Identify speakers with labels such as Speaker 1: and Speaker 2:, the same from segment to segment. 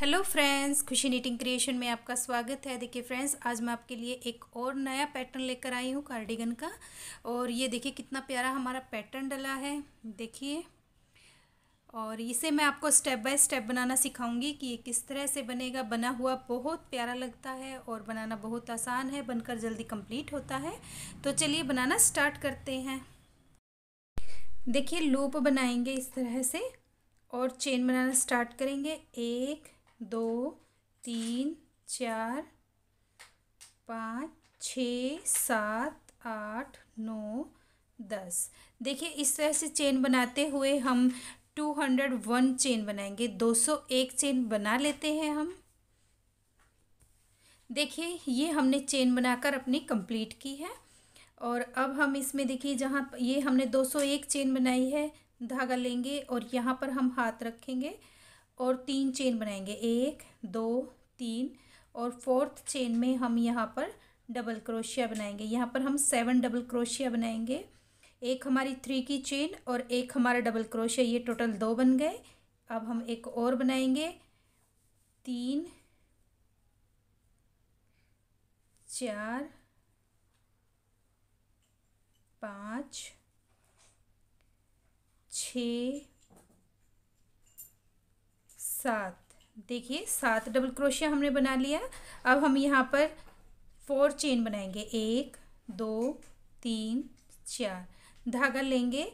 Speaker 1: hello friends Khushi knitting creation में आपका स्वागत है देखिए फ्रेंड्स आज मैं आपके लिए एक और नया पैटर्न लेकर आई हूँ कार्डिगन का और ये देखिए कितना प्यारा हमारा पैटर्न डला है देखिए और इसे मैं आपको स्टेप बाय स्टेप बनाना सिखाऊंगी कि ये किस तरह से बनेगा बना हुआ बहुत प्यारा लगता है और बनाना बहुत आसान है बनकर जल्दी कम्प्लीट होता है तो चलिए बनाना स्टार्ट करते हैं देखिए लूप बनाएंगे इस तरह से और चेन बनाना स्टार्ट करेंगे एक दो तीन चार पाँच छ सात आठ नौ दस देखिए इस तरह से चेन बनाते हुए हम टू हंड्रेड वन चेन बनाएंगे दो सौ एक चेन बना लेते हैं हम देखिए ये हमने चेन बनाकर अपनी कंप्लीट की है और अब हम इसमें देखिए जहाँ ये हमने दो सौ एक चेन बनाई है धागा लेंगे और यहाँ पर हम हाथ रखेंगे और तीन चेन बनाएंगे एक दो तीन और फोर्थ चेन में हम यहाँ पर डबल क्रोशिया बनाएंगे यहाँ पर हम सेवन डबल क्रोशिया बनाएंगे एक हमारी थ्री की चेन और एक हमारा डबल क्रोशिया ये टोटल दो बन गए अब हम एक और बनाएंगे तीन चार पाँच छ सात देखिए सात डबल क्रोशिया हमने बना लिया अब हम यहाँ पर फोर चेन बनाएंगे एक दो तीन चार धागा लेंगे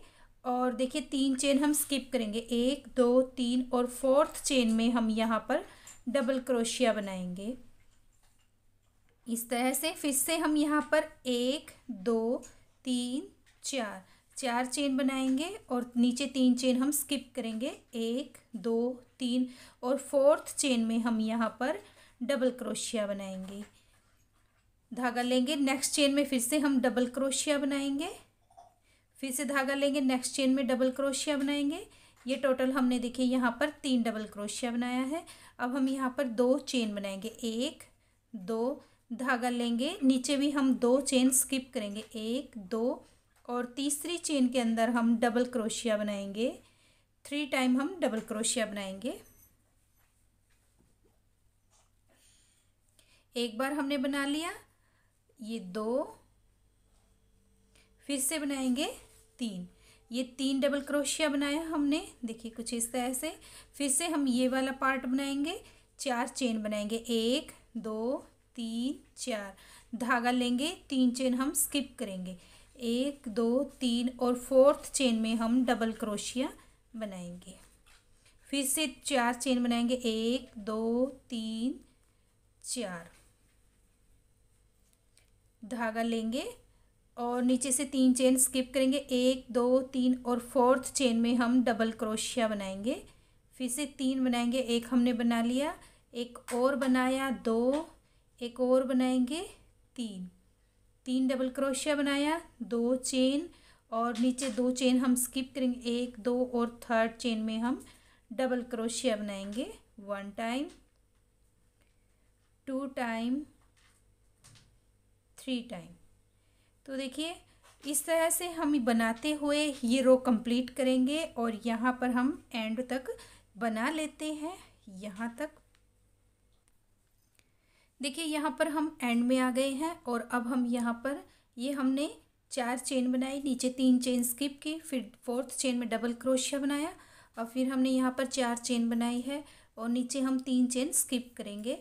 Speaker 1: और देखिए तीन चेन हम स्किप करेंगे एक दो तीन और फोर्थ चेन में हम यहाँ पर डबल क्रोशिया बनाएंगे इस तरह से फिर से हम यहाँ पर एक दो तीन चार चार चेन बनाएंगे और नीचे तीन चेन हम स्किप करेंगे एक दो तीन और फोर्थ चेन में हम यहाँ पर डबल क्रोशिया बनाएंगे धागा लेंगे नेक्स्ट चेन में फिर से हम डबल क्रोशिया बनाएंगे फिर से धागा लेंगे नेक्स्ट चेन में डबल क्रोशिया बनाएंगे ये टोटल हमने देखिए यहाँ पर तीन डबल क्रोशिया बनाया है अब हम यहाँ पर दो चेन बनाएंगे एक दो धागा लेंगे नीचे भी हम दो चेन स्किप करेंगे एक दो और तीसरी चेन के अंदर हम डबल क्रोशिया बनाएंगे थ्री टाइम हम डबल क्रोशिया बनाएंगे एक बार हमने बना लिया ये दो फिर से बनाएंगे तीन ये तीन डबल क्रोशिया बनाया हमने देखिए कुछ इस तरह से फिर से हम ये वाला पार्ट बनाएंगे चार चेन बनाएंगे एक दो तीन चार धागा लेंगे तीन चेन हम स्किप करेंगे एक दो तीन और फोर्थ चेन में हम डबल क्रोशिया बनाएंगे फिर से चार चेन बनाएंगे एक दो तीन चार धागा लेंगे और नीचे से तीन चेन स्किप करेंगे एक दो तीन और फोर्थ चेन में हम डबल क्रोशिया बनाएंगे फिर से तीन बनाएंगे एक हमने बना लिया एक और बनाया दो एक और बनाएंगे तीन तीन डबल क्रोशिया बनाया दो चेन और नीचे दो चेन हम स्किप करेंगे एक दो और थर्ड चेन में हम डबल क्रोशिया बनाएंगे one time two time three time तो देखिए इस तरह से हम बनाते हुए ये रो कंप्लीट करेंगे और यहाँ पर हम एंड तक बना लेते हैं यहाँ तक देखिए यहाँ पर हम एंड में आ गए हैं और अब हम यहाँ पर ये हमने चार चेन बनाई नीचे तीन चेन स्किप की फिर फोर्थ चेन में डबल क्रोशिया बनाया और फिर हमने यहाँ पर चार चेन बनाई है और नीचे हम तीन चेन स्किप करेंगे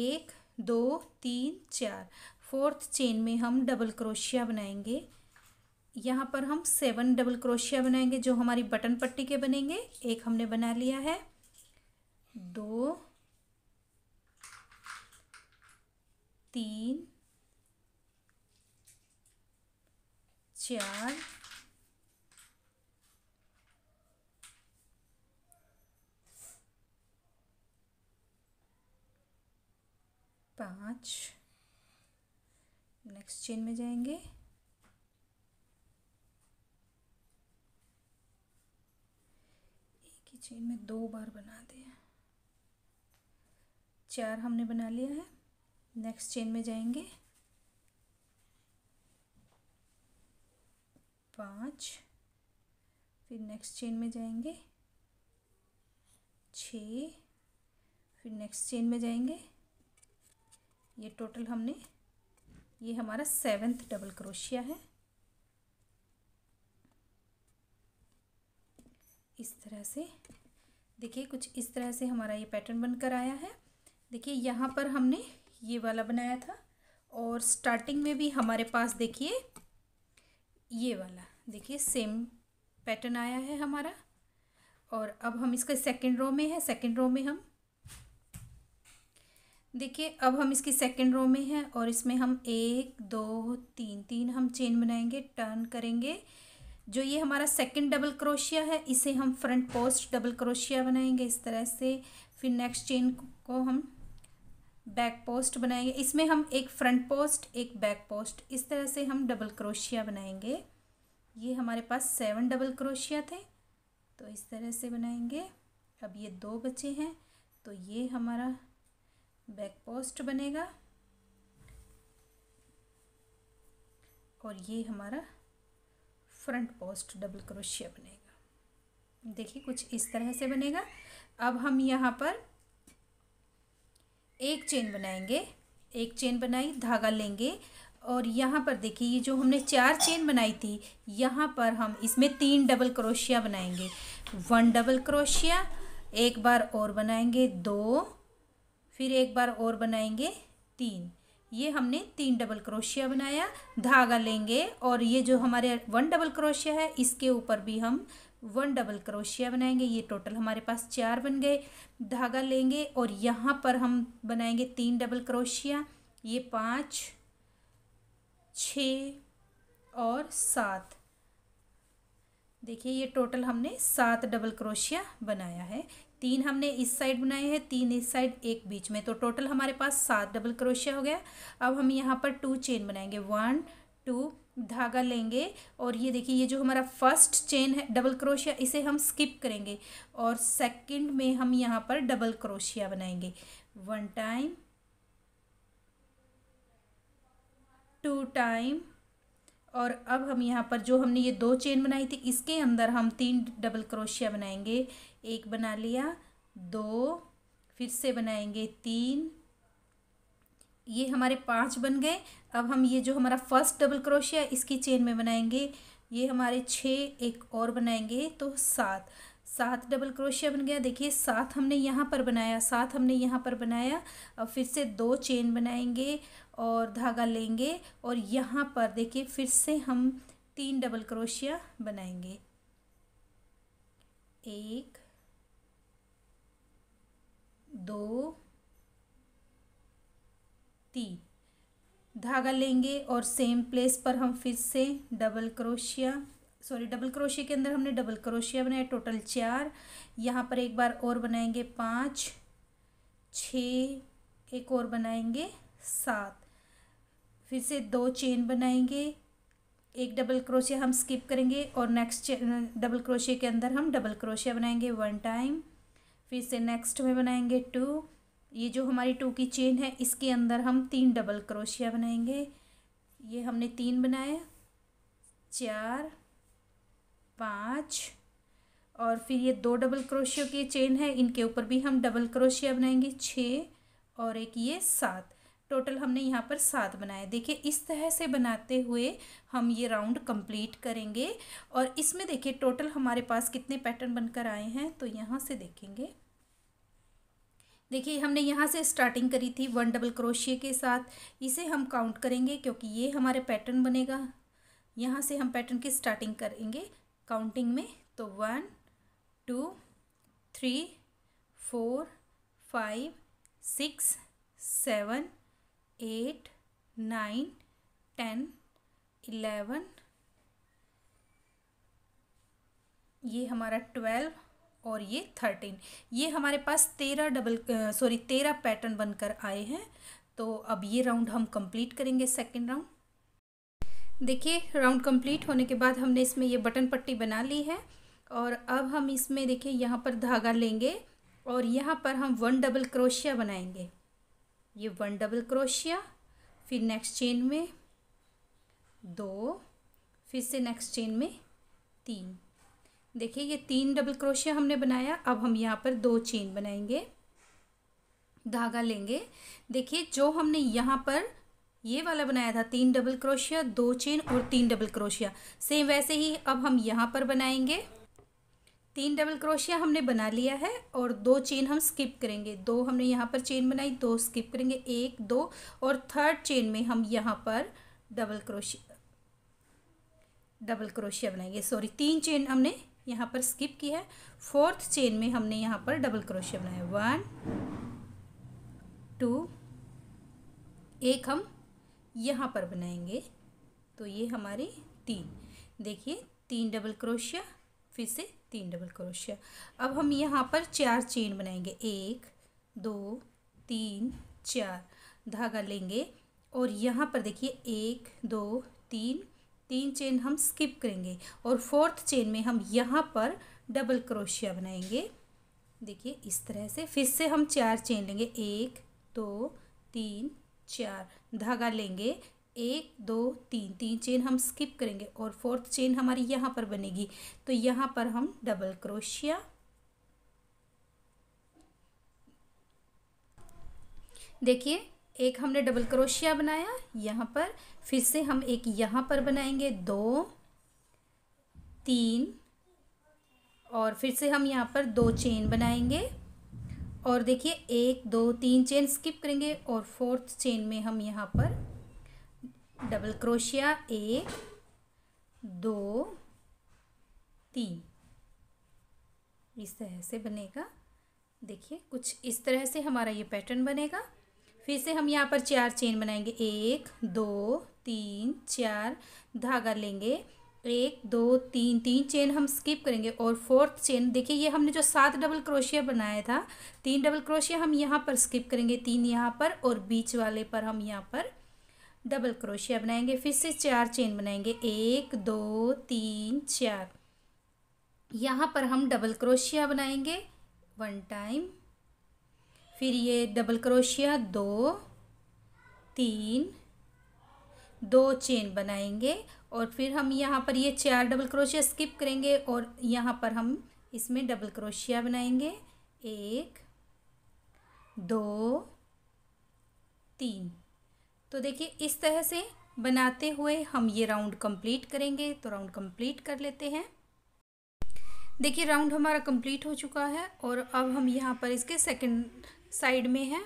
Speaker 1: एक दो तीन चार फोर्थ चेन में हम डबल क्रोशिया बनाएंगे यहाँ पर हम सेवन डबल क्रोशिया बनाएंगे जो हमारी बटन पट्टी के बनेंगे एक हमने बना लिया है दो तीन चार पाँच नेक्स्ट चेन में जाएंगे एक ही चेन में दो बार बना दिया चार हमने बना लिया है नेक्स्ट चेन में जाएंगे पाँच फिर नेक्स्ट चेन में जाएंगे छ फिर नेक्स्ट चेन में जाएंगे ये टोटल हमने ये हमारा सेवेंथ डबल क्रोशिया है इस तरह से देखिए कुछ इस तरह से हमारा ये पैटर्न बनकर आया है देखिए यहाँ पर हमने ये वाला बनाया था और स्टार्टिंग में भी हमारे पास देखिए ये वाला देखिए सेम पैटर्न आया है हमारा और अब हम इसके सेकंड रो में है सेकंड रो में हम देखिए अब हम इसकी सेकंड रो में हैं और इसमें हम एक दो तीन तीन हम चेन बनाएंगे टर्न करेंगे जो ये हमारा सेकंड डबल क्रोशिया है इसे हम फ्रंट पोस्ट डबल क्रोशिया बनाएंगे इस तरह से फिर नेक्स्ट चेन को हम बैक पोस्ट बनाएंगे इसमें हम एक फ्रंट पोस्ट एक बैक पोस्ट इस तरह से हम डबल क्रोशिया बनाएंगे ये हमारे पास सेवन डबल क्रोशिया थे तो इस तरह से बनाएंगे अब ये दो बचे हैं तो ये हमारा बैक पोस्ट बनेगा और ये हमारा फ्रंट पोस्ट डबल क्रोशिया बनेगा देखिए कुछ इस तरह से बनेगा अब हम यहाँ पर एक चेन बनाएंगे एक चेन बनाई धागा लेंगे और यहाँ पर देखिए ये जो हमने चार चेन बनाई थी यहाँ पर हम इसमें तीन डबल क्रोशिया बनाएंगे वन डबल क्रोशिया एक बार और बनाएंगे दो फिर एक बार और बनाएंगे तीन ये हमने तीन डबल क्रोशिया बनाया धागा लेंगे और ये जो हमारे वन डबल क्रोशिया है इसके ऊपर भी हम वन डबल क्रोशिया बनाएंगे ये टोटल हमारे पास चार बन गए धागा लेंगे और यहाँ पर हम बनाएंगे तीन डबल क्रोशिया ये पाँच छ और सात देखिए ये टोटल हमने सात डबल क्रोशिया बनाया है तीन हमने इस साइड बनाए हैं तीन इस साइड एक बीच में तो टोटल हमारे पास सात डबल क्रोशिया हो गया अब हम यहाँ पर टू चेन बनाएंगे वन टू धागा लेंगे और ये देखिए ये जो हमारा फर्स्ट चेन है डबल क्रोशिया इसे हम स्किप करेंगे और सेकंड में हम यहाँ पर डबल क्रोशिया बनाएंगे वन टाइम टू टाइम और अब हम यहाँ पर जो हमने ये दो चेन बनाई थी इसके अंदर हम तीन डबल क्रोशिया बनाएंगे एक बना लिया दो फिर से बनाएंगे तीन ये हमारे पाँच बन गए अब हम ये जो हमारा फर्स्ट डबल क्रोशिया इसकी चेन में बनाएंगे ये हमारे छः एक और बनाएंगे तो सात सात डबल क्रोशिया बन गया देखिए सात हमने यहाँ पर बनाया सात हमने यहाँ पर बनाया अब फिर से दो चेन बनाएंगे और धागा लेंगे और यहाँ पर देखिए फिर से हम तीन डबल क्रोशिया बनाएंगे एक दो तीन धागा लेंगे और सेम प्लेस पर हम फिर से डबल क्रोशिया सॉरी डबल क्रोशिया के अंदर हमने डबल क्रोशिया बनाया टोटल चार यहाँ पर एक बार और बनाएंगे पाँच छ एक और बनाएंगे सात फिर से दो चेन बनाएंगे एक डबल क्रोशिया हम स्किप करेंगे और नेक्स्ट डबल क्रोशिया के अंदर हम डबल क्रोशिया बनाएंगे वन टाइम फिर से नेक्स्ट में बनाएंगे टू ये जो हमारी टू की चेन है इसके अंदर हम तीन डबल क्रोशिया बनाएंगे ये हमने तीन बनाया चार पाँच और फिर ये दो डबल क्रोशियो की चेन है इनके ऊपर भी हम डबल क्रोशिया बनाएंगे छः और एक ये सात टोटल हमने यहाँ पर सात बनाए देखिए इस तरह से बनाते हुए हम ये राउंड कंप्लीट करेंगे और इसमें देखिए टोटल हमारे पास कितने पैटर्न बनकर आए हैं तो यहाँ से देखेंगे देखिए हमने यहाँ से स्टार्टिंग करी थी वन डबल क्रोशिए के साथ इसे हम काउंट करेंगे क्योंकि ये हमारे पैटर्न बनेगा यहाँ से हम पैटर्न की स्टार्टिंग करेंगे काउंटिंग में तो one two three four five six seven eight nine ten eleven ये हमारा ट्वेल्व और ये थर्टीन ये हमारे पास तेरह डबल सॉरी तेरह पैटर्न बनकर आए हैं तो अब ये राउंड हम कंप्लीट करेंगे सेकेंड राउंड देखिए राउंड कंप्लीट होने के बाद हमने इसमें ये बटन पट्टी बना ली है और अब हम इसमें देखिए यहाँ पर धागा लेंगे और यहाँ पर हम वन डबल क्रोशिया बनाएंगे ये वन डबल क्रोशिया फिर नेक्स्ट चेन में दो फिर से नेक्स्ट चेन में तीन देखिए ये तीन डबल क्रोशिया हमने बनाया अब हम यहाँ पर दो चेन बनाएंगे धागा लेंगे देखिए जो हमने यहाँ पर ये वाला बनाया था तीन डबल क्रोशिया दो चेन और तीन डबल क्रोशिया सेम वैसे ही अब हम यहाँ पर बनाएंगे तीन डबल क्रोशिया हमने बना लिया है और दो चेन हम स्किप करेंगे दो हमने यहाँ पर चेन बनाई दो स्किप करेंगे एक दो और थर्ड चेन में हम यहाँ पर डबल क्रोशिया डबल क्रोशिया बनाएंगे सॉरी तीन चेन हमने यहाँ पर स्किप की है फोर्थ चेन में हमने यहाँ पर डबल क्रोशिया बनाया वन टू एक हम यहाँ पर बनाएंगे तो ये हमारे तीन देखिए तीन डबल क्रोशिया फिर से तीन डबल क्रोशिया अब हम यहाँ पर चार चेन बनाएंगे एक दो तीन चार धागा लेंगे और यहाँ पर देखिए एक दो तीन तीन चेन हम स्किप करेंगे और फोर्थ चेन में हम यहाँ पर डबल क्रोशिया बनाएंगे देखिए इस तरह से फिर से हम चार चेन लेंगे एक दो तीन चार धागा लेंगे एक दो तीन तीन चेन हम स्किप करेंगे और फोर्थ चेन हमारी यहाँ पर बनेगी तो यहाँ पर हम डबल क्रोशिया देखिए एक हमने डबल क्रोशिया बनाया यहाँ पर फिर से हम एक यहाँ पर बनाएंगे दो तीन और फिर से हम यहाँ पर दो चेन बनाएंगे और देखिए एक दो तीन चेन स्किप करेंगे और फोर्थ चेन में हम यहाँ पर डबल क्रोशिया एक दो तीन इस तरह से बनेगा देखिए कुछ इस तरह से हमारा ये पैटर्न बनेगा फिर से हम यहाँ पर चार चेन बनाएंगे एक दो तीन चार धागा लेंगे एक दो तीन तीन चेन हम स्किप करेंगे और फोर्थ चेन देखिए ये हमने जो सात डबल क्रोशिया बनाया था तीन डबल क्रोशिया हम यहाँ पर स्किप करेंगे तीन यहाँ पर और बीच वाले पर हम यहाँ पर डबल क्रोशिया बनाएंगे फिर से चार चेन बनाएंगे एक दो तीन चार यहाँ पर हम डबल क्रोशिया बनाएंगे वन टाइम फिर ये डबल क्रोशिया दो तीन दो चेन बनाएंगे और फिर हम यहाँ पर ये चार डबल क्रोशिया स्किप करेंगे और यहाँ पर हम इसमें डबल क्रोशिया बनाएंगे एक दो तीन तो देखिए इस तरह से बनाते हुए हम ये राउंड कंप्लीट करेंगे तो राउंड कंप्लीट कर लेते हैं देखिए राउंड हमारा कंप्लीट हो चुका है और अब हम यहाँ पर इसके सेकंड साइड में है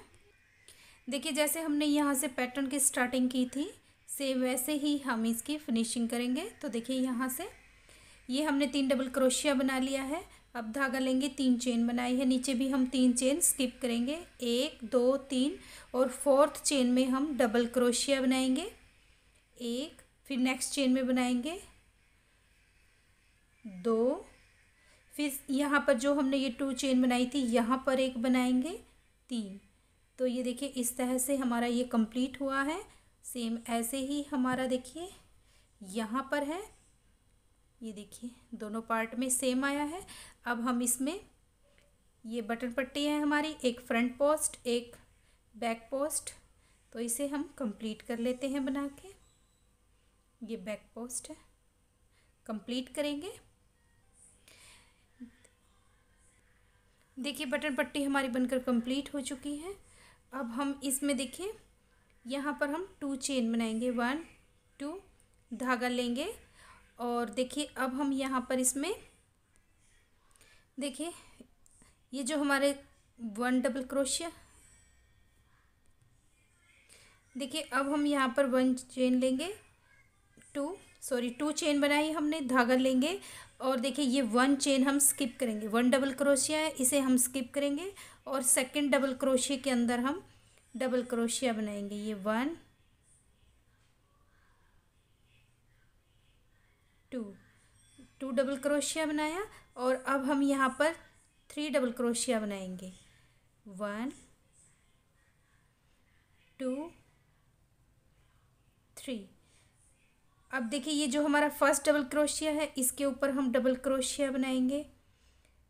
Speaker 1: देखिए जैसे हमने यहाँ से पैटर्न की स्टार्टिंग की थी से वैसे ही हम इसकी फिनिशिंग करेंगे तो देखिए यहाँ से ये हमने तीन डबल क्रोशिया बना लिया है अब धागा लेंगे तीन चेन बनाई है नीचे भी हम तीन चेन स्किप करेंगे एक दो तीन और फोर्थ चेन में हम डबल क्रोशिया बनाएंगे एक फिर नेक्स्ट चेन में बनाएंगे दो फिर यहाँ पर जो हमने ये टू चेन बनाई थी यहाँ पर एक बनाएंगे तीन तो ये देखिए इस तरह से हमारा ये कंप्लीट हुआ है सेम ऐसे ही हमारा देखिए यहाँ पर है ये देखिए दोनों पार्ट में सेम आया है अब हम इसमें ये बटन पट्टी है हमारी एक फ्रंट पोस्ट एक बैक पोस्ट तो इसे हम कंप्लीट कर लेते हैं बना के ये बैक पोस्ट है कंप्लीट करेंगे देखिए बटन पट्टी हमारी बनकर कंप्लीट हो चुकी है अब हम इसमें देखिए यहाँ पर हम टू चेन बनाएंगे वन टू धागा लेंगे और देखिए अब हम यहाँ पर इसमें देखिए ये जो हमारे वन डबल क्रोशिया देखिए अब हम यहाँ पर वन चेन लेंगे टू सॉरी टू चेन बनाई हमने धागा लेंगे और देखिए ये वन चेन हम स्किप करेंगे वन डबल क्रोशिया है इसे हम स्किप करेंगे और सेकंड डबल क्रोशिया के अंदर हम डबल क्रोशिया बनाएंगे ये वन टू टू डबल क्रोशिया बनाया और अब हम यहाँ पर थ्री डबल क्रोशिया बनाएंगे वन टू थ्री अब देखिए ये जो हमारा फर्स्ट डबल क्रोशिया है इसके ऊपर हम डबल क्रोशिया बनाएंगे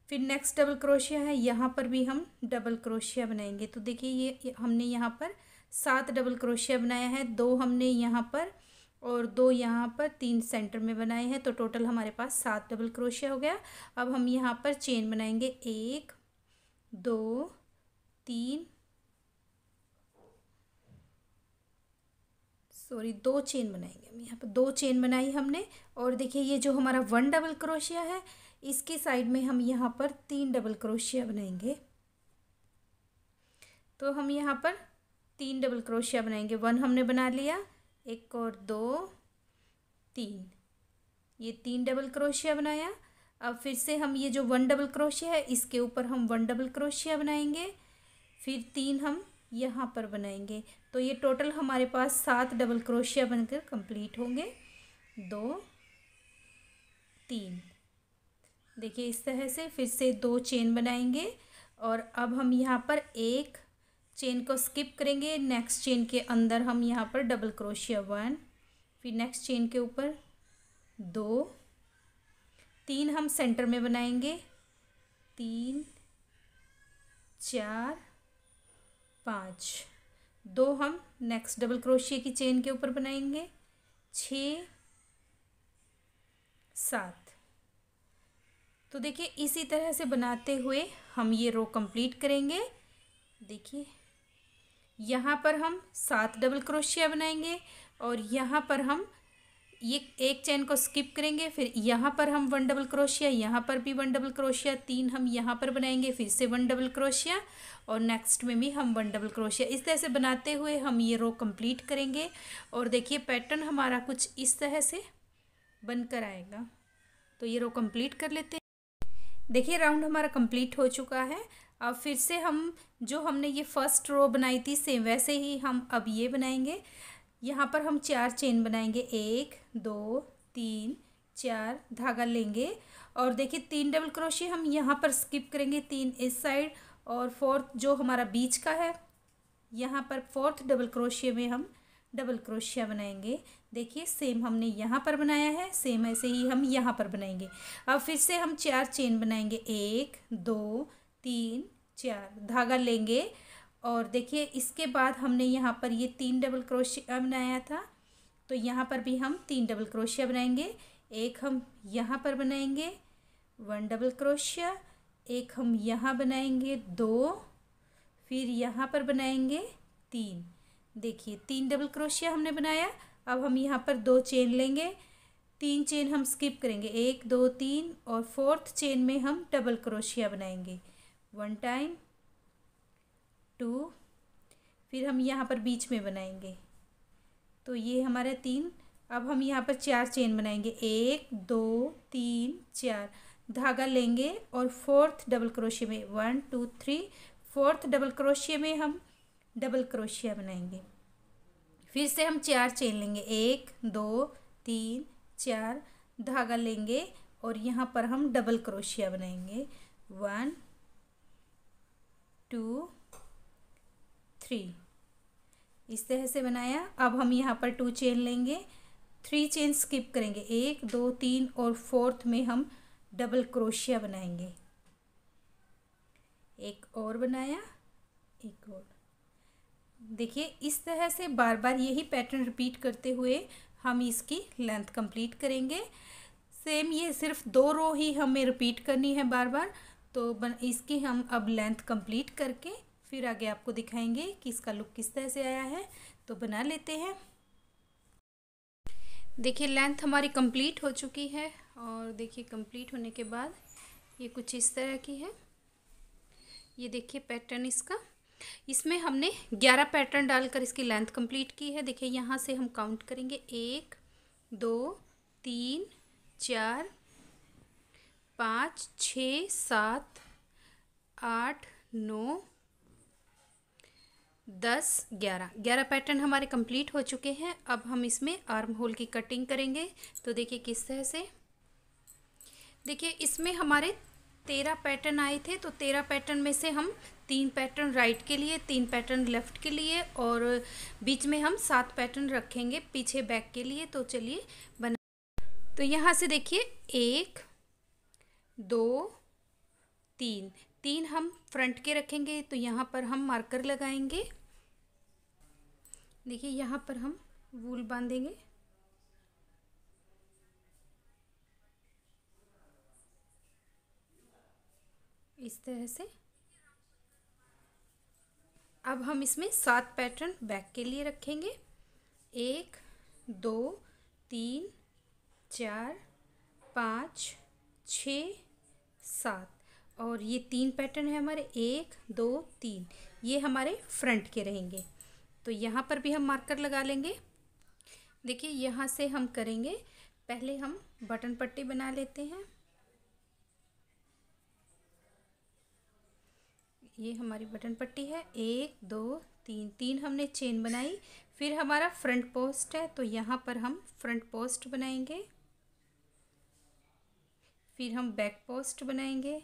Speaker 1: फिर नेक्स्ट डबल क्रोशिया है यहाँ पर भी हम डबल क्रोशिया बनाएंगे तो देखिए ये हमने यहाँ पर सात डबल क्रोशिया बनाया है दो हमने यहाँ पर और दो यहाँ पर तीन सेंटर में बनाए हैं तो टोटल हमारे पास सात डबल क्रोशिया हो गया अब हम यहाँ पर चेन बनाएंगे एक दो तीन सॉरी दो चेन बनाएंगे हम यहाँ पर दो चेन बनाई हमने और देखिए ये जो हमारा वन डबल क्रोशिया है इसके साइड में हम यहाँ पर तीन डबल क्रोशिया बनाएंगे तो हम यहाँ पर तीन डबल क्रोशिया बनाएंगे वन हमने बना लिया एक और दो तीन ये तीन डबल क्रोशिया बनाया अब फिर से हम ये जो वन डबल क्रोशिया है इसके ऊपर हम वन डबल क्रोशिया बनाएंगे फिर तीन हम यहाँ पर बनाएंगे तो ये टोटल हमारे पास सात डबल क्रोशिया बनकर कंप्लीट होंगे दो तीन देखिए इस तरह से फिर से दो चेन बनाएंगे और अब हम यहाँ पर एक चेन को स्किप करेंगे नेक्स्ट चेन के अंदर हम यहाँ पर डबल क्रोशिया वन फिर नेक्स्ट चेन के ऊपर दो तीन हम सेंटर में बनाएंगे तीन चार पाँच दो हम नेक्स्ट डबल क्रोशिया की चेन के ऊपर बनाएंगे छ सात तो देखिए इसी तरह से बनाते हुए हम ये रो कंप्लीट करेंगे देखिए यहाँ पर हम सात डबल क्रोशिया बनाएंगे और यहाँ पर हम ये एक चैन को स्किप करेंगे फिर यहाँ पर हम वन डबल क्रोशिया यहाँ पर भी वन डबल क्रोशिया तीन हम यहाँ पर बनाएंगे फिर से वन डबल क्रोशिया और नेक्स्ट में भी हम वन डबल क्रोशिया इस तरह से बनाते हुए हम ये रो कंप्लीट करेंगे और देखिए पैटर्न हमारा कुछ इस तरह से बनकर आएगा तो ये रो कंप्लीट कर लेते हैं देखिए राउंड हमारा कंप्लीट हो चुका है अब फिर से हम जो हमने ये फर्स्ट रो बनाई थी सेम वैसे ही हम अब ये बनाएंगे यहाँ पर हम चार चेन बनाएंगे एक दो तीन चार धागा लेंगे और देखिए तीन डबल क्रोशिया हम यहाँ पर स्किप करेंगे तीन इस साइड और फोर्थ जो हमारा बीच का है यहाँ पर फोर्थ डबल क्रोशिया में हम डबल क्रोशिया बनाएंगे देखिए सेम हमने यहाँ पर बनाया है सेम ऐसे ही हम यहाँ पर बनाएंगे अब फिर से हम चार चेन बनाएंगे एक दो तीन चार धागा लेंगे और देखिए इसके बाद हमने यहाँ पर ये तीन डबल क्रोशिया बनाया था तो यहाँ पर भी हम तीन डबल क्रोशिया बनाएंगे एक हम यहाँ पर बनाएंगे वन डबल क्रोशिया एक हम यहाँ बनाएंगे दो फिर यहाँ पर बनाएंगे तीन देखिए तीन डबल क्रोशिया हमने बनाया अब हम यहाँ पर दो चेन लेंगे तीन चेन हम स्किप करेंगे एक दो तीन और फोर्थ चेन में हम डबल क्रोशिया बनाएंगे वन टाइम टू फिर हम यहाँ पर बीच में बनाएंगे तो ये हमारे तीन अब हम यहाँ पर चार चेन बनाएंगे एक दो तीन चार धागा लेंगे और फोर्थ डबल क्रोशे में one two three fourth double crochet में हम डबल क्रोशिया बनाएंगे फिर से हम चार चेन लेंगे एक दो तीन चार धागा लेंगे और यहाँ पर हम डबल क्रोशिया बनाएंगे वन टू थ्री इस तरह से बनाया अब हम यहाँ पर टू चेन लेंगे थ्री चेन स्किप करेंगे एक दो तीन और फोर्थ में हम डबल क्रोशिया बनाएंगे एक और बनाया एक और देखिए इस तरह से बार बार यही पैटर्न रिपीट करते हुए हम इसकी लेंथ कंप्लीट करेंगे सेम ये सिर्फ दो रो ही हमें रिपीट करनी है बार बार तो इसकी हम अब लेंथ कंप्लीट करके फिर आगे आपको दिखाएंगे कि इसका लुक किस तरह से आया है तो बना लेते हैं देखिए लेंथ हमारी कंप्लीट हो चुकी है और देखिए कंप्लीट होने के बाद ये कुछ इस तरह की है ये देखिए पैटर्न इसका इसमें हमने ग्यारह पैटर्न डालकर इसकी लेंथ कंप्लीट की है देखिए यहाँ से हम काउंट करेंगे एक दो तीन चार पाँच छ सात आठ नौ दस ग्यारह ग्यारह पैटर्न हमारे कंप्लीट हो चुके हैं अब हम इसमें आर्म होल की कटिंग करेंगे तो देखिए किस तरह से देखिए इसमें हमारे तेरह पैटर्न आए थे तो तेरह पैटर्न में से हम तीन पैटर्न राइट के लिए तीन पैटर्न लेफ़्ट के लिए और बीच में हम सात पैटर्न रखेंगे पीछे बैक के लिए तो चलिए बना तो यहाँ से देखिए एक दो तीन तीन हम फ्रंट के रखेंगे तो यहाँ पर हम मार्कर लगाएंगे देखिए यहाँ पर हम वूल बांधेंगे इस तरह से अब हम इसमें सात पैटर्न बैक के लिए रखेंगे एक दो तीन चार पाँच छ सात और ये तीन पैटर्न है हमारे एक दो तीन ये हमारे फ्रंट के रहेंगे तो यहाँ पर भी हम मार्कर लगा लेंगे देखिए यहाँ से हम करेंगे पहले हम बटन पट्टी बना लेते हैं ये हमारी बटन पट्टी है एक दो तीन तीन हमने चेन बनाई फिर हमारा फ्रंट पोस्ट है तो यहाँ पर हम फ्रंट पोस्ट बनाएंगे फिर हम बैक पोस्ट बनाएंगे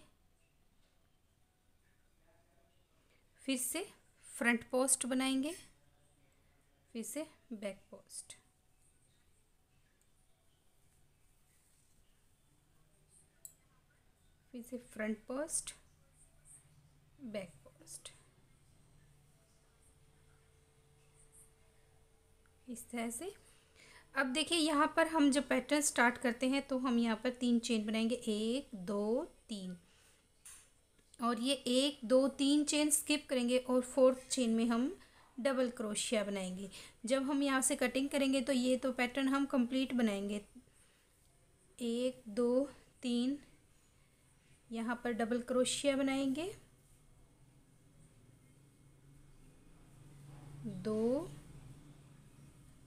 Speaker 1: फिर से फ्रंट पोस्ट बनाएंगे फिर से बैक पोस्ट फिर से फ्रंट पोस्ट बैक पोस्ट इस तरह से अब देखिए यहाँ पर हम जब पैटर्न स्टार्ट करते हैं तो हम यहाँ पर तीन चेन बनाएंगे एक दो तीन और ये एक दो तीन चेन स्किप करेंगे और फोर्थ चेन में हम डबल क्रोशिया बनाएंगे जब हम यहाँ से कटिंग करेंगे तो ये तो पैटर्न हम कंप्लीट बनाएंगे एक दो तीन यहाँ पर डबल क्रोशिया बनाएंगे दो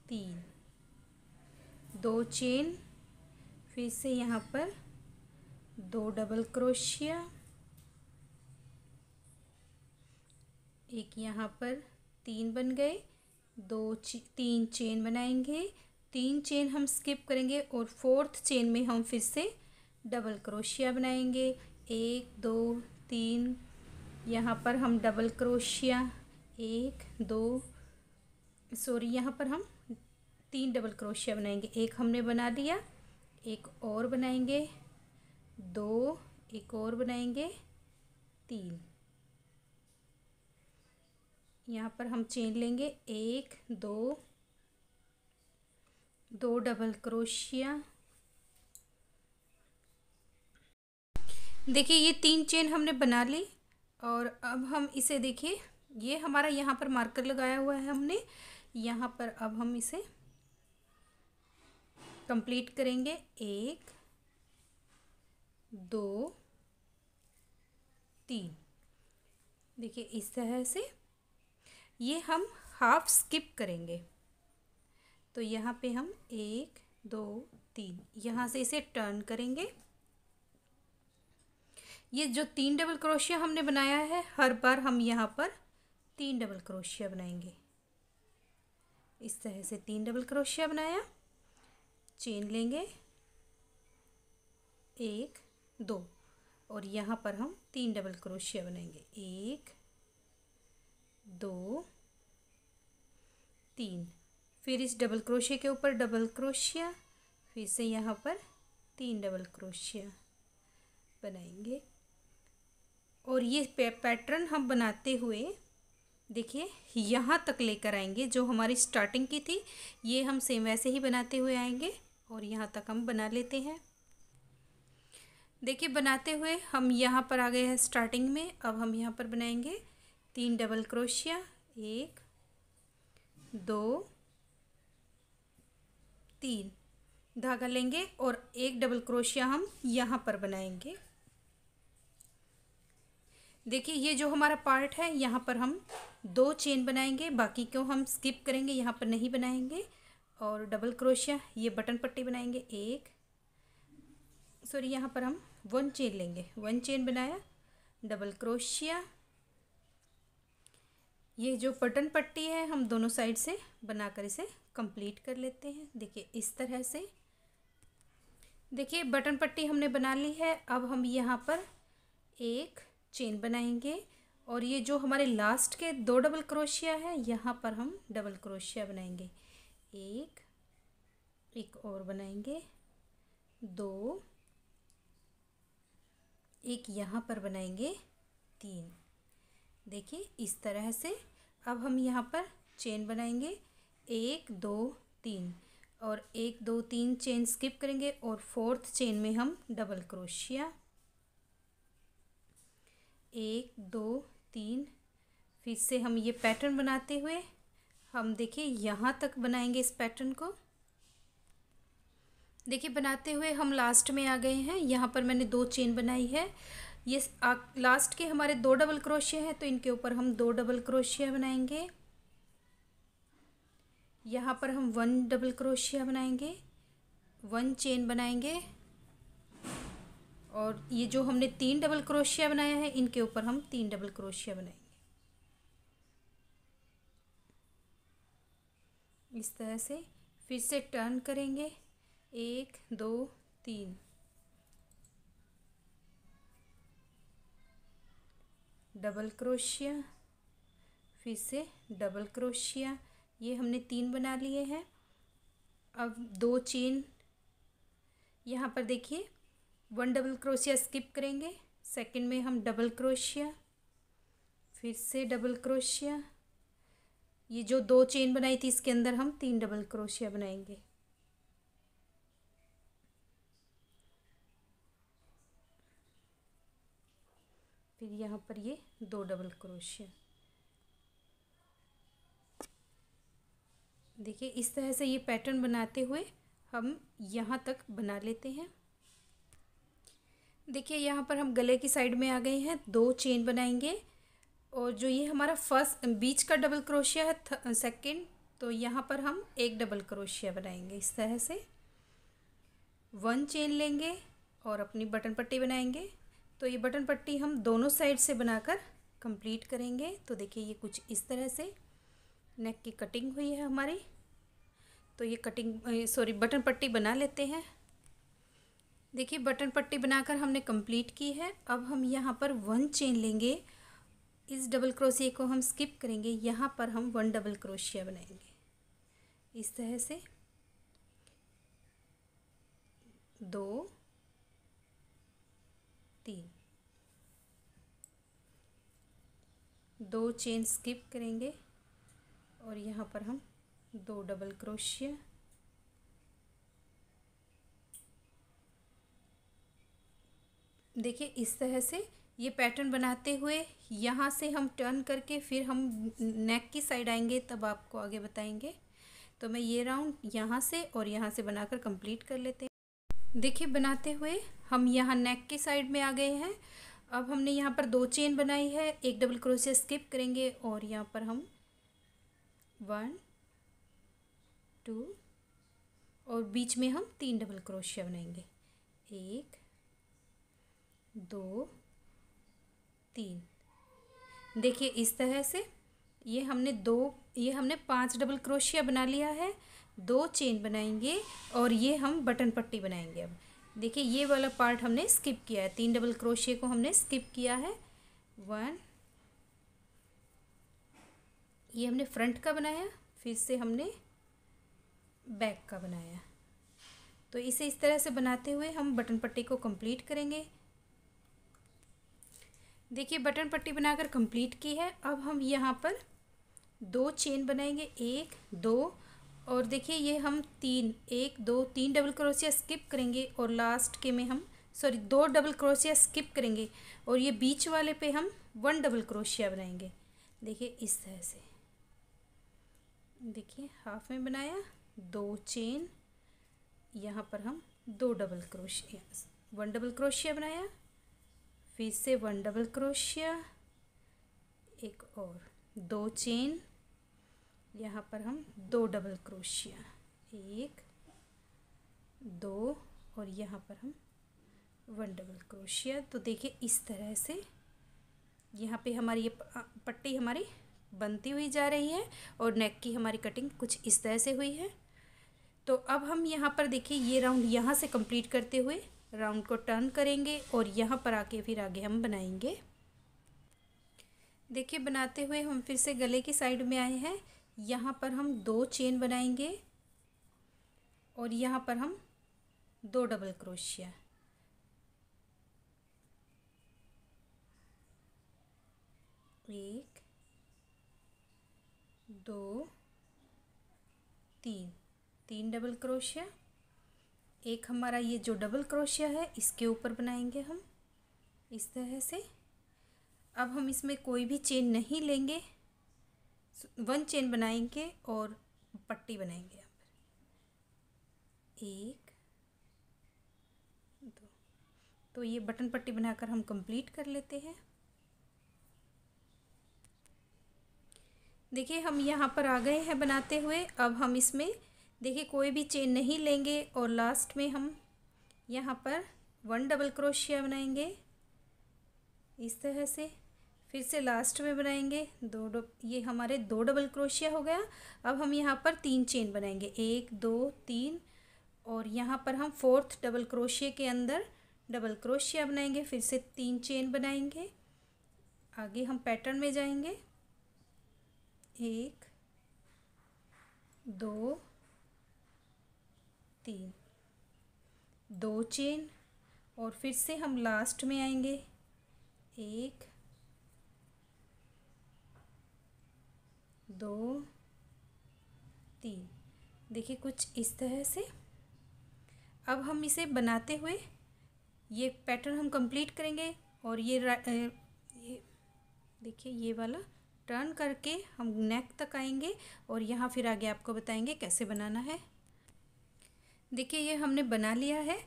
Speaker 1: तीन दो चेन फिर से यहाँ पर दो डबल क्रोशिया एक यहाँ पर तीन बन गए दो तीन चेन बनाएंगे तीन चेन हम स्किप करेंगे और फोर्थ चेन में हम फिर से डबल क्रोशिया बनाएंगे एक दो तीन यहाँ पर हम डबल क्रोशिया एक दो सॉरी यहाँ पर हम तीन डबल क्रोशिया बनाएंगे एक हमने बना दिया एक और बनाएंगे दो एक और बनाएंगे तीन यहाँ पर हम चेन लेंगे एक दो दो डबल क्रोशिया देखिए ये तीन चेन हमने बना ली और अब हम इसे देखिए ये हमारा यहाँ पर मार्कर लगाया हुआ है हमने यहाँ पर अब हम इसे कंप्लीट करेंगे एक दो तीन देखिए इस तरह से ये हम हाफ स्किप करेंगे तो यहाँ पे हम एक दो तीन यहाँ से इसे टर्न करेंगे ये जो तीन डबल क्रोशिया हमने बनाया है हर बार हम यहाँ पर तीन डबल क्रोशिया बनाएंगे इस तरह से तीन डबल क्रोशिया बनाया चेन लेंगे एक दो और यहाँ पर हम तीन डबल क्रोशिया बनाएंगे एक दो तीन फिर इस डबल क्रोशिया के ऊपर डबल क्रोशिया फिर से यहाँ पर तीन डबल क्रोशिया बनाएंगे और ये पैटर्न हम बनाते हुए देखिए यहाँ तक लेकर आएंगे जो हमारी स्टार्टिंग की थी ये हम सेम वैसे ही बनाते हुए आएंगे और यहाँ तक हम बना लेते हैं देखिए बनाते हुए हम यहाँ पर आ गए हैं स्टार्टिंग में अब हम यहाँ पर बनाएंगे तीन डबल क्रोशिया एक दो तीन धागा लेंगे और एक डबल क्रोशिया हम यहाँ पर बनाएंगे देखिए ये जो हमारा पार्ट है यहाँ पर हम दो चेन बनाएंगे बाकी क्यों हम स्किप करेंगे यहाँ पर नहीं बनाएंगे और डबल क्रोशिया ये बटन पट्टी बनाएंगे एक सॉरी यहाँ पर हम वन चेन लेंगे वन चेन बनाया डबल क्रोशिया ये जो बटन पट्टी है हम दोनों साइड से बनाकर इसे कंप्लीट कर लेते हैं देखिए इस तरह से देखिए बटन पट्टी हमने बना ली है अब हम यहाँ पर एक चेन बनाएंगे और ये जो हमारे लास्ट के दो डबल क्रोशिया है यहाँ पर हम डबल क्रोशिया बनाएंगे एक एक और बनाएंगे दो एक यहाँ पर बनाएंगे तीन देखिए इस तरह से अब हम यहाँ पर चेन बनाएंगे एक दो तीन और एक दो तीन चेन स्किप करेंगे और फोर्थ चेन में हम डबल क्रोशिया एक दो तीन फिर से हम ये पैटर्न बनाते हुए हम देखिए यहाँ तक बनाएंगे इस पैटर्न को देखिए बनाते हुए हम लास्ट में आ गए हैं यहाँ पर मैंने दो चेन बनाई है ये लास्ट के हमारे दो डबल क्रोशिया हैं तो इनके ऊपर हम दो डबल क्रोशिया बनाएंगे यहाँ पर हम वन डबल क्रोशिया बनाएंगे वन चेन बनाएंगे और ये जो हमने तीन डबल क्रोशिया बनाया है इनके ऊपर हम तीन डबल क्रोशिया बनाएंगे इस तरह से फिर से टर्न करेंगे एक दो तीन डबल क्रोशिया फिर से डबल क्रोशिया ये हमने तीन बना लिए हैं अब दो चेन यहाँ पर देखिए वन डबल क्रोशिया स्किप करेंगे सेकंड में हम डबल क्रोशिया फिर से डबल क्रोशिया ये जो दो चेन बनाई थी इसके अंदर हम तीन डबल क्रोशिया बनाएंगे फिर यहाँ पर ये दो डबल क्रोशिया देखिए इस तरह से ये पैटर्न बनाते हुए हम यहाँ तक बना लेते हैं देखिए यहाँ पर हम गले की साइड में आ गए हैं दो चेन बनाएंगे और जो ये हमारा फर्स्ट बीच का डबल क्रोशिया है सेकंड तो यहाँ पर हम एक डबल क्रोशिया बनाएंगे इस तरह से वन चेन लेंगे और अपनी बटन पट्टी बनाएंगे तो ये बटन पट्टी हम दोनों साइड से बनाकर कंप्लीट करेंगे तो देखिए ये कुछ इस तरह से नेक की कटिंग हुई है हमारी तो ये कटिंग सॉरी बटन पट्टी बना लेते हैं देखिए बटन पट्टी बनाकर हमने कंप्लीट की है अब हम यहाँ पर वन चेन लेंगे इस डबल क्रोशिया को हम स्किप करेंगे यहाँ पर हम वन डबल क्रोशिया बनाएंगे इस तरह से दो तीन दो चेन स्किप करेंगे और यहाँ पर हम दो डबल क्रोशिया देखिए इस तरह से ये पैटर्न बनाते हुए यहाँ से हम टर्न करके फिर हम नेक की साइड आएंगे तब आपको आगे बताएंगे तो मैं ये राउंड यहाँ से और यहाँ से बनाकर कंप्लीट कर लेते हैं देखिए बनाते हुए हम यहाँ नेक के साइड में आ गए हैं अब हमने यहाँ पर दो चेन बनाई है एक डबल क्रोशिया स्किप करेंगे और यहाँ पर हम वन टू और बीच में हम तीन डबल क्रोशिया बनाएंगे एक दो तीन देखिए इस तरह से ये हमने दो ये हमने पांच डबल क्रोशिया बना लिया है दो चेन बनाएंगे और ये हम बटन पट्टी बनाएंगे अब देखिए ये वाला पार्ट हमने स्किप किया है तीन डबल क्रोशिए को हमने स्किप किया है वन ये हमने फ्रंट का बनाया फिर से हमने बैक का बनाया तो इसे इस तरह से बनाते हुए हम बटन पट्टी को कंप्लीट करेंगे देखिए बटन पट्टी बनाकर कंप्लीट की है अब हम यहाँ पर दो चेन बनाएंगे एक दो और देखिए ये हम तीन एक दो तीन डबल क्रोशिया स्किप करेंगे और लास्ट के में हम सॉरी दो डबल क्रोशिया स्किप करेंगे और ये बीच वाले पे हम वन डबल क्रोशिया बनाएंगे देखिए इस तरह से देखिए हाफ में बनाया दो चेन यहाँ पर हम दो डबल क्रोशिया वन डबल क्रोशिया बनाया फिर से वन डबल क्रोशिया एक और दो चेन यहाँ पर हम दो डबल क्रोशिया एक दो और यहाँ पर हम वन डबल क्रोशिया तो देखिए इस तरह से यहाँ पे हमारी ये पट्टी हमारी बनती हुई जा रही है और नेक की हमारी कटिंग कुछ इस तरह से हुई है तो अब हम यहाँ पर देखिए ये राउंड यहाँ से कंप्लीट करते हुए राउंड को टर्न करेंगे और यहाँ पर आके फिर आगे हम बनाएंगे देखिए बनाते हुए हम फिर से गले की साइड में आए हैं यहाँ पर हम दो चेन बनाएंगे और यहाँ पर हम दो डबल क्रोशिया एक दो तीन तीन डबल क्रोशिया एक हमारा ये जो डबल क्रोशिया है इसके ऊपर बनाएंगे हम इस तरह से अब हम इसमें कोई भी चेन नहीं लेंगे वन चेन बनाएंगे और पट्टी बनाएंगे यहाँ पर एक दो तो ये बटन पट्टी बनाकर हम कंप्लीट कर लेते हैं देखिए हम यहाँ पर आ गए हैं बनाते हुए अब हम इसमें देखिए कोई भी चेन नहीं लेंगे और लास्ट में हम यहाँ पर वन डबल क्रोशिया बनाएंगे इस तरह से फिर से लास्ट में बनाएंगे दो डो ये हमारे दो डबल क्रोशिया हो गया अब हम यहाँ पर तीन चेन बनाएंगे एक दो तीन और यहाँ पर हम फोर्थ डबल क्रोशिया के अंदर डबल क्रोशिया बनाएंगे फिर से तीन चेन बनाएंगे आगे हम पैटर्न में जाएंगे एक दो तीन दो चेन और फिर से हम लास्ट में आएंगे एक दो तीन देखिए कुछ इस तरह से अब हम इसे बनाते हुए ये पैटर्न हम कंप्लीट करेंगे और ये ये देखिए ये वाला टर्न करके हम नेक तक आएंगे और यहाँ फिर आगे आपको बताएंगे कैसे बनाना है देखिए ये हमने बना लिया है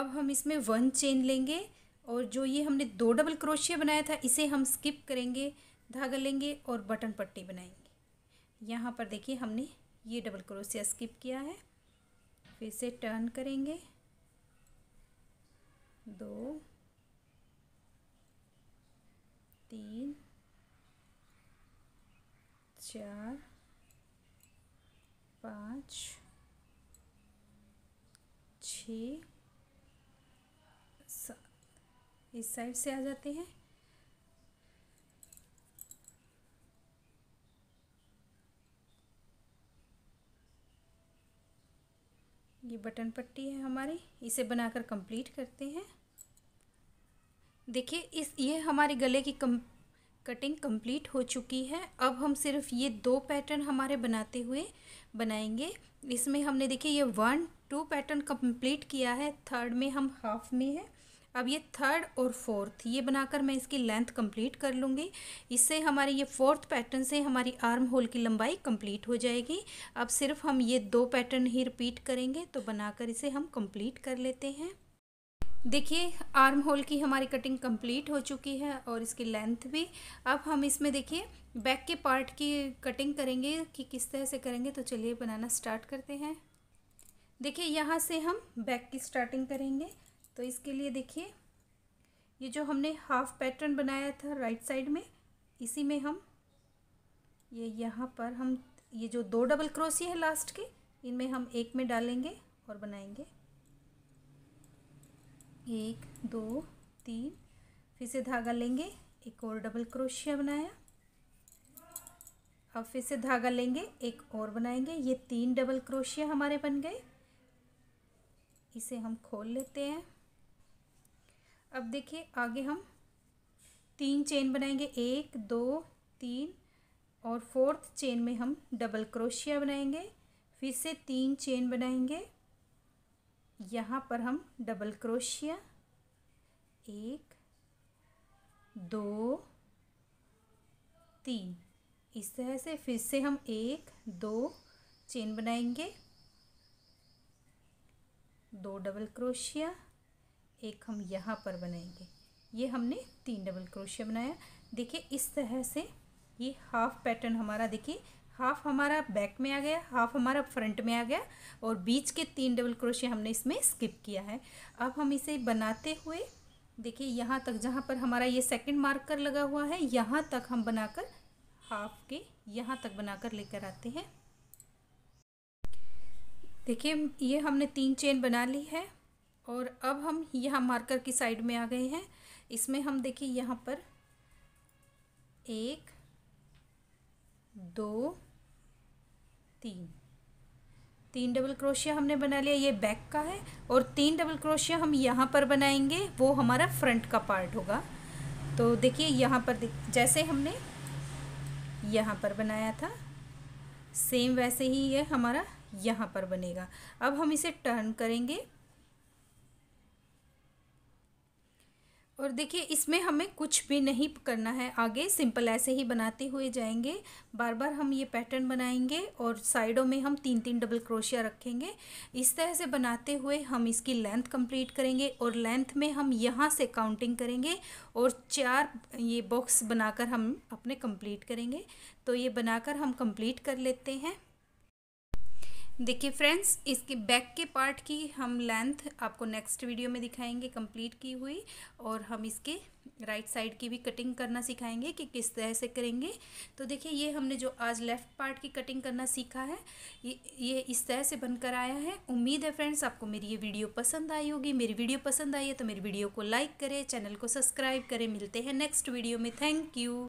Speaker 1: अब हम इसमें वन चेन लेंगे और जो ये हमने दो डबल क्रोशिया बनाया था इसे हम स्किप करेंगे धागा लेंगे और बटन पट्टी बनाएंगे यहाँ पर देखिए हमने ये डबल क्रोशिया स्किप किया है फिर से टर्न करेंगे दो तीन चार पाँच छ इस साइड से आ जाते हैं ये बटन पट्टी है हमारी इसे बनाकर कंप्लीट करते हैं देखिए इस ये हमारे गले की कम कटिंग कंप्लीट हो चुकी है अब हम सिर्फ ये दो पैटर्न हमारे बनाते हुए बनाएंगे इसमें हमने देखिए ये वन टू पैटर्न कंप्लीट किया है थर्ड में हम हाफ में हैं अब ये थर्ड और फोर्थ ये बनाकर मैं इसकी लेंथ कंप्लीट कर लूँगी इससे हमारी ये फोर्थ पैटर्न से हमारी आर्म होल की लंबाई कंप्लीट हो जाएगी अब सिर्फ हम ये दो पैटर्न ही रिपीट करेंगे तो बनाकर इसे हम कंप्लीट कर लेते हैं देखिए आर्म होल की हमारी कटिंग कंप्लीट हो चुकी है और इसकी लेंथ भी अब हम इसमें देखिए बैक के पार्ट की कटिंग करेंगे कि किस तरह से करेंगे तो चलिए बनाना स्टार्ट करते हैं देखिए यहाँ से हम बैक की स्टार्टिंग करेंगे तो इसके लिए देखिए ये जो हमने हाफ पैटर्न बनाया था राइट साइड में इसी में हम ये यहाँ पर हम ये जो दो डबल क्रोसी है लास्ट के इनमें हम एक में डालेंगे और बनाएंगे एक दो तीन फिर से धागा लेंगे एक और डबल क्रोशिया बनाया अब फिर से धागा लेंगे एक और बनाएंगे ये तीन डबल क्रोशिया हमारे बन गए इसे हम खोल लेते हैं अब देखिए आगे हम तीन चेन बनाएंगे एक दो तीन और फोर्थ चेन में हम डबल क्रोशिया बनाएंगे फिर से तीन चेन बनाएंगे यहाँ पर हम डबल क्रोशिया एक दो तीन इस तरह से फिर से हम एक दो चेन बनाएंगे दो डबल क्रोशिया एक हम यहाँ पर बनाएंगे ये हमने तीन डबल क्रोशिया बनाया देखिए इस तरह से ये हाफ पैटर्न हमारा देखिए हाफ हमारा बैक में आ गया हाफ हमारा फ्रंट में आ गया और बीच के तीन डबल क्रोशिया हमने इसमें स्किप किया है अब हम इसे बनाते हुए देखिए यहाँ तक जहाँ पर हमारा ये सेकंड मार्कर लगा हुआ है यहाँ तक हम बनाकर हाफ के यहाँ तक बनाकर लेकर आते हैं देखिए ये हमने तीन चेन बना ली है और अब हम यहाँ मार्कर की साइड में आ गए हैं इसमें हम देखिए यहाँ पर एक दो तीन तीन डबल क्रोशिया हमने बना लिया ये बैक का है और तीन डबल क्रोशिया हम यहाँ पर बनाएंगे वो हमारा फ्रंट का पार्ट होगा तो देखिए यहाँ पर जैसे हमने यहाँ पर बनाया था सेम वैसे ही ये हमारा यहाँ पर बनेगा अब हम इसे टर्न करेंगे और देखिए इसमें हमें कुछ भी नहीं करना है आगे सिंपल ऐसे ही बनाते हुए जाएंगे बार बार हम ये पैटर्न बनाएंगे और साइडों में हम तीन तीन डबल क्रोशिया रखेंगे इस तरह से बनाते हुए हम इसकी लेंथ कंप्लीट करेंगे और लेंथ में हम यहाँ से काउंटिंग करेंगे और चार ये बॉक्स बनाकर हम अपने कंप्लीट करेंगे तो ये बनाकर हम कंप्लीट कर लेते हैं देखिए फ्रेंड्स इसके बैक के पार्ट की हम लेंथ आपको नेक्स्ट वीडियो में दिखाएंगे कंप्लीट की हुई और हम इसके राइट साइड की भी कटिंग करना सिखाएंगे कि किस तरह से करेंगे तो देखिए ये हमने जो आज लेफ़्ट पार्ट की कटिंग करना सीखा है ये ये इस तरह से बनकर आया है उम्मीद है फ्रेंड्स आपको मेरी ये वीडियो पसंद आई होगी मेरी वीडियो पसंद आई है तो मेरी वीडियो को लाइक करें चैनल को सब्सक्राइब करें मिलते हैं नेक्स्ट वीडियो में थैंक यू